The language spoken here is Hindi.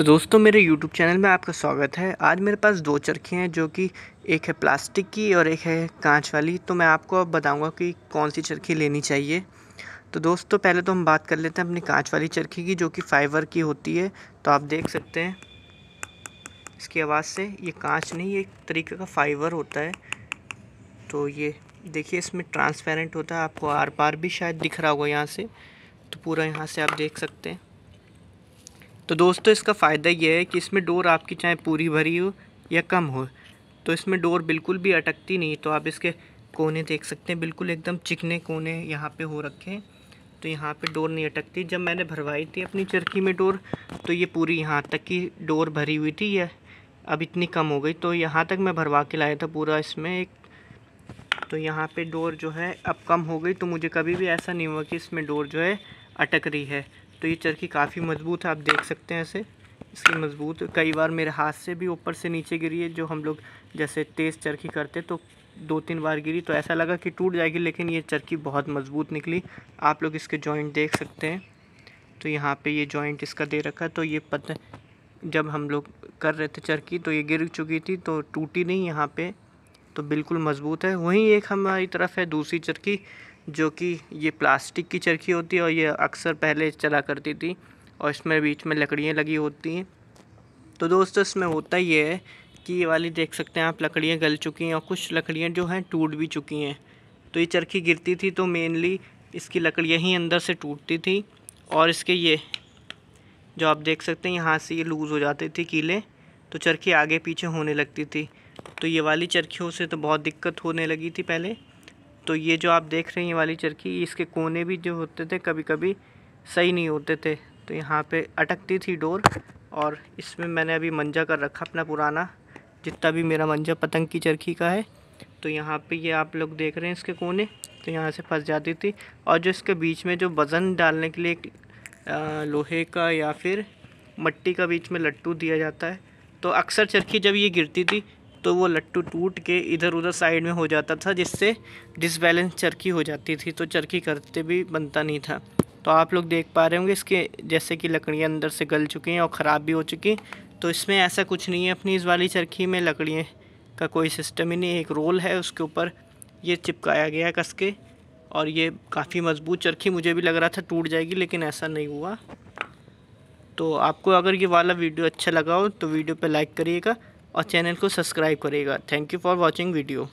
तो दोस्तों मेरे YouTube चैनल में आपका स्वागत है आज मेरे पास दो चरखे हैं जो कि एक है प्लास्टिक की और एक है कांच वाली तो मैं आपको अब बताऊंगा कि कौन सी चरखी लेनी चाहिए तो दोस्तों पहले तो हम बात कर लेते हैं अपनी कांच वाली चरखी की जो कि फाइबर की होती है तो आप देख सकते हैं इसकी आवाज़ से ये कांच नहीं एक तरीके का फाइबर होता है तो ये देखिए इसमें ट्रांसपेरेंट होता है आपको आर पार भी शायद दिख रहा होगा यहाँ से तो पूरा यहाँ से आप देख सकते हैं तो दोस्तों इसका फ़ायदा यह है कि इसमें डोर आपकी चाहे पूरी भरी हो या कम हो तो इसमें डोर बिल्कुल भी अटकती नहीं तो आप इसके कोने देख सकते हैं बिल्कुल एकदम चिकने कोने यहाँ पे हो रखे हैं तो यहाँ पे डोर नहीं अटकती जब मैंने भरवाई थी अपनी चरखी में डोर तो ये पूरी यहाँ तक की डोर भरी हुई थी यह अब इतनी कम हो गई तो यहाँ तक मैं भरवा के लाया था पूरा इसमें एक तो यहाँ पे डोर जो है अब कम हो गई तो मुझे कभी भी ऐसा नहीं हुआ कि इसमें डोर जो है अटक रही है तो ये चरखी काफ़ी मज़बूत है आप देख सकते हैं इसे इसकी मज़बूत कई बार मेरे हाथ से भी ऊपर से नीचे गिरी है जो हम लोग जैसे तेज़ चरखी करते तो दो तीन बार गिरी तो ऐसा लगा कि टूट जाएगी लेकिन ये चरखी बहुत मज़बूत निकली आप लोग इसके जॉइंट देख सकते हैं तो यहाँ पे ये जॉइंट इसका दे रखा है तो ये पता जब हम लोग कर रहे थे चरखी तो ये गिर चुकी थी तो टूटी नहीं यहाँ पे तो बिल्कुल मज़बूत है वहीं एक हमारी तरफ है दूसरी चरखी जो कि ये प्लास्टिक की चरखी होती है और ये अक्सर पहले चला करती थी और इसमें बीच में लकड़ियाँ लगी होती हैं तो दोस्तों इसमें होता ये है कि ये वाली देख सकते हैं आप लकड़ियाँ गल चुकी हैं और कुछ लकड़ियाँ जो हैं टूट भी चुकी हैं तो ये चरखी गिरती थी तो मेनली इसकी लकड़ियाँ ही अंदर से टूटती थी और इसके ये जो आप देख सकते हैं यहाँ से ये लूज़ हो जाते थे कीले तो चरखी आगे पीछे होने लगती थी तो ये वाली चरखियों से तो बहुत दिक्कत होने लगी थी पहले तो ये जो आप देख रहे हैं ये वाली चरखी इसके कोने भी जो होते थे कभी कभी सही नहीं होते थे तो यहाँ पे अटकती थी डोर और इसमें मैंने अभी मंजा कर रखा अपना पुराना जितना भी मेरा मंजा पतंग की चरखी का है तो यहाँ पे ये आप लोग देख रहे हैं इसके कोने तो यहाँ से फंस जाती थी और जो इसके बीच में जो वज़न डालने के लिए लोहे का या फिर मट्टी का बीच में लट्टू दिया जाता है तो अक्सर चरखी जब ये गिरती थी तो वो लट्टू टूट के इधर उधर साइड में हो जाता था जिससे डिसबैलेंस चरखी हो जाती थी तो चरखी करते भी बनता नहीं था तो आप लोग देख पा रहे होंगे इसके जैसे कि लकड़ियाँ अंदर से गल चुकी हैं और ख़राब भी हो चुकी तो इसमें ऐसा कुछ नहीं है अपनी इस वाली चरखी में लकड़ियाँ का कोई सिस्टम ही नहीं एक रोल है उसके ऊपर ये चिपकाया गया कस के और ये काफ़ी मज़बूत चरखी मुझे भी लग रहा था टूट जाएगी लेकिन ऐसा नहीं हुआ तो आपको अगर ये वाला वीडियो अच्छा लगा हो तो वीडियो पे लाइक करिएगा और चैनल को सब्सक्राइब करेगा thank you for watching video